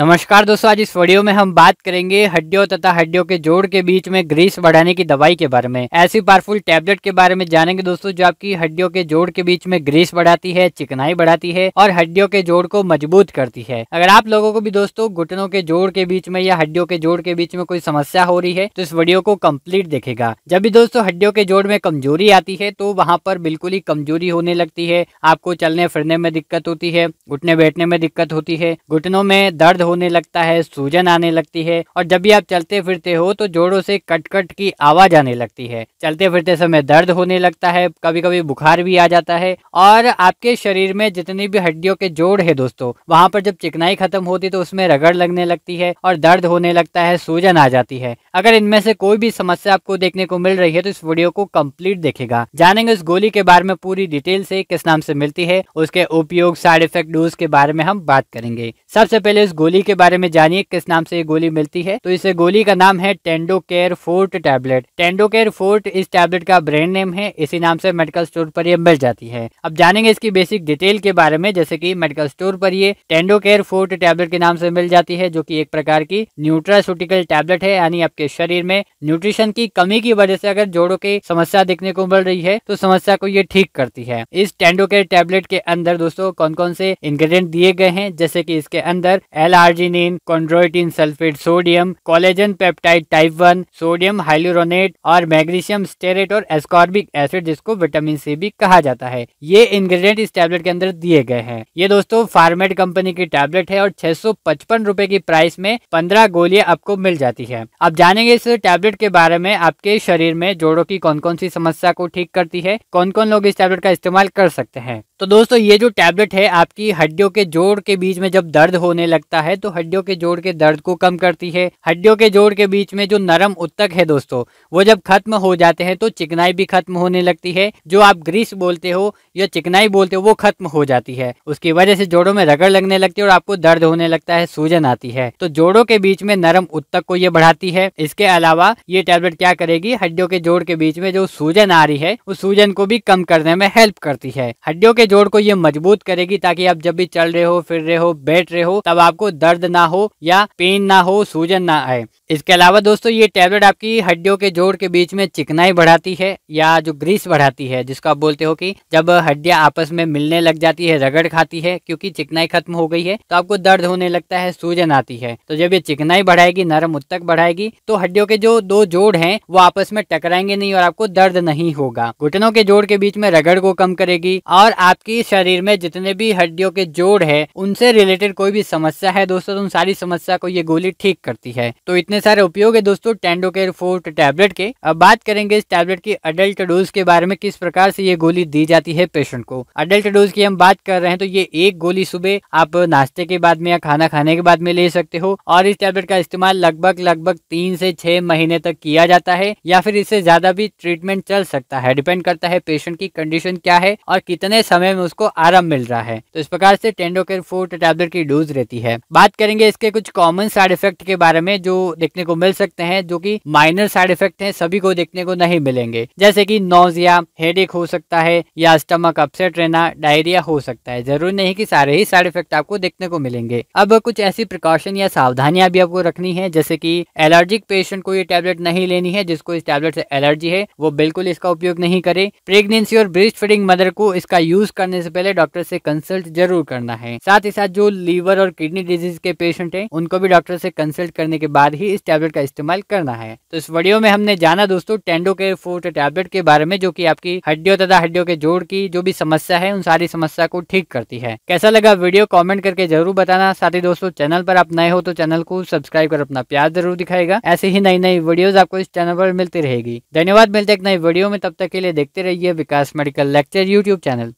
नमस्कार दोस्तों आज इस वीडियो में हम बात करेंगे हड्डियों तथा हड्डियों के जोड़ के बीच में ग्रीस बढ़ाने की दवाई के बारे में ऐसी पावरफुल टैबलेट के बारे में जानेंगे दोस्तों जो आपकी हड्डियों के जोड़ के बीच में ग्रीस बढ़ाती है चिकनाई बढ़ाती है और हड्डियों के जोड़ को मजबूत करती है अगर आप लोगों को भी दोस्तों घुटनों के जोड़ के बीच में या हड्डियों के जोड़ के बीच में कोई समस्या हो रही है तो इस वीडियो को कम्प्लीट देखेगा जब भी दोस्तों हड्डियों के जोड़ में कमजोरी आती है तो वहाँ पर बिल्कुल ही कमजोरी होने लगती है आपको चलने फिरने में दिक्कत होती है घुटने बैठने में दिक्कत होती है घुटनों में दर्द होने लगता है सूजन आने लगती है और जब भी आप चलते फिरते हो तो जोड़ों से कटकट की आवाज आने लगती है चलते फिरते समय दर्द होने लगता है कभी कभी बुखार भी आ जाता है और आपके शरीर में जितनी भी हड्डियों के जोड़ है दोस्तों वहां पर जब चिकनाई खत्म होती तो उसमें रगड़ लगने लगती है और दर्द होने लगता है सूजन आ जाती है अगर इनमें से कोई भी समस्या आपको देखने को मिल रही है तो इस वीडियो को कंप्लीट देखेगा जानेंगे उस गोली के बारे में पूरी डिटेल से किस नाम से मिलती है उसके उपयोग साइड इफेक्ट डोज के बारे में हम बात करेंगे सबसे पहले इस गोली के बारे में जानिए किस नाम से ये गोली मिलती है तो इस गोली का नाम है tendo care forte tablet tendo care forte इस टैबलेट का ब्रांड नेम है इसी नाम से मेडिकल स्टोर पर ये मिल जाती है अब जानेंगे इसकी बेसिक डिटेल के बारे में जैसे की मेडिकल स्टोर पर ये टेंडो केयर फोर्ट टैबलेट के नाम से मिल जाती है जो की एक प्रकार की न्यूट्रासूटिकल टैबलेट है यानी आपके शरीर में न्यूट्रिशन की कमी की वजह से अगर जोड़ों की समस्या देखने को मिल रही है तो समस्या को ये ठीक करती है इस टेंडो केयर टैबलेट के अंदर दोस्तों कौन कौन से इंग्रेडिएंट दिए गए हैं जैसे की इसके अंदर L arginine chondroitin sulphate sodium collagen peptide type one sodium hyaluronate और मैग्नीशियम स्टेरेट और एस्कॉर्बिक एसिड जिसको विटामिन सी भी कहा जाता है ये इंग्रेडिएंट इस टैबलेट के अंदर दिए गए हैं ये दोस्तों फार्मेट कंपनी की टैबलेट है और छह सौ की प्राइस में पंद्रह गोलियां आपको मिल जाती है अब जानेंगे इस टैबलेट के बारे में आपके शरीर में जोड़ों की कौन कौन सी समस्या को ठीक करती है कौन कौन लोग इस टैबलेट का इस्तेमाल कर सकते हैं तो दोस्तों ये जो टैबलेट है आपकी हड्डियों के जोड़ के बीच में जब दर्द होने लगता है तो हड्डियों के जोड़ के दर्द को कम करती है हड्डियों के जोड़ के बीच में जो नरम उत्तक है दोस्तों वो जब खत्म हो जाते हैं तो चिकनाई भी खत्म होने लगती है जो आप ग्रीस बोलते हो या चिकनाई बोलते हो वो खत्म हो जाती है उसकी वजह से जोड़ों में रगड़ लगने लगती है और आपको दर्द होने लगता है सूजन आती है तो जोड़ों के बीच में नरम उत्तक को ये बढ़ाती है इसके अलावा ये टैबलेट क्या करेगी हड्डियों के जोड़ के बीच में जो सूजन आ रही है उस सूजन को भी कम करने में हेल्प करती है हड्डियों के के जोड़ को ये मजबूत करेगी ताकि आप जब भी चल रहे हो फिर रहे हो बैठ रहे हो तब आपको दर्द ना हो या पेन ना हो सूजन ना आए इसके अलावा दोस्तों ये टेबलेट आपकी हड्डियों के जोड़ के बीच में चिकनाई बढ़ाती है या जो ग्रीस बढ़ाती है जिसको आप बोलते हो कि जब हड्डियां आपस में मिलने लग जाती है रगड़ खाती है क्योंकि चिकनाई खत्म हो गई है तो आपको दर्द होने लगता है सूजन आती है तो जब ये चिकनाई बढ़ाएगी नरम उत्तक बढ़ाएगी तो हड्डियों के जो दो जोड़ है वो आपस में टकराएंगे नहीं और आपको दर्द नहीं होगा घुटनों के जोड़ के बीच में रगड़ को कम करेगी और आप आपकी शरीर में जितने भी हड्डियों के जोड़ है उनसे रिलेटेड कोई भी समस्या है दोस्तों उन सारी समस्या को ये गोली ठीक करती है तो इतने सारे उपयोग है दोस्तों टेंडो केयर फोर्ट टैबलेट के अब बात करेंगे इस टैबलेट की अडल्ट डोज के बारे में किस प्रकार से ये गोली दी जाती है पेशेंट को अडल्ट डोज की हम बात कर रहे हैं तो ये एक गोली सुबह आप नाश्ते के बाद में या खाना खाने के बाद में ले सकते हो और इस टैबलेट का इस्तेमाल लगभग लगभग तीन से छह महीने तक किया जाता है या फिर इससे ज्यादा भी ट्रीटमेंट चल सकता है डिपेंड करता है पेशेंट की कंडीशन क्या है और कितने समय समय में उसको आराम मिल रहा है तो इस प्रकार से टेंडोकेर फोर टैबलेट की डोज रहती है बात करेंगे इसके कुछ कॉमन साइड इफेक्ट के बारे में जो देखने को मिल सकते हैं जो की माइनर साइड इफेक्ट है सभी को देखने को नहीं मिलेंगे जैसे की नोजिया हेड हो सकता है या स्टमक अपसेट रहना डायरिया हो सकता है जरूर नहीं की सारे ही साइड इफेक्ट आपको देखने को मिलेंगे अब कुछ ऐसी प्रिकॉशन या सावधानियां भी आपको रखनी है जैसे की एलर्जिक पेशेंट को ये टैबलेट नहीं लेनी है जिसको इस टैबलेट से एलर्जी है वो बिल्कुल इसका उपयोग नहीं करे प्रेगनेंसी और ब्रेस्ट फीडिंग मदर को इसका यूज करने से पहले डॉक्टर से कंसल्ट जरूर करना है साथ ही साथ जो लीवर और किडनी डिजीज के पेशेंट है उनको भी डॉक्टर से कंसल्ट करने के बाद ही इस टैबलेट का इस्तेमाल करना है तो इस वीडियो में हमने जाना दोस्तों टेंडो के फोर्ट टैबलेट के बारे में जो की आपकी हड्डियों तथा हड्डियों के जोड़ की जो भी समस्या है उन सारी समस्या को ठीक करती है कैसा लगा वीडियो कॉमेंट करके जरूर बताना साथ ही दोस्तों चैनल पर आप नए हो तो चैनल को सब्सक्राइब कर अपना प्यार जरूर दिखाएगा ऐसे ही नई नई वीडियो आपको इस चैनल पर मिलती रहेगी धन्यवाद मिलते एक नई वीडियो में तब तक के लिए देखते रहिए Vikas medical lecture YouTube channel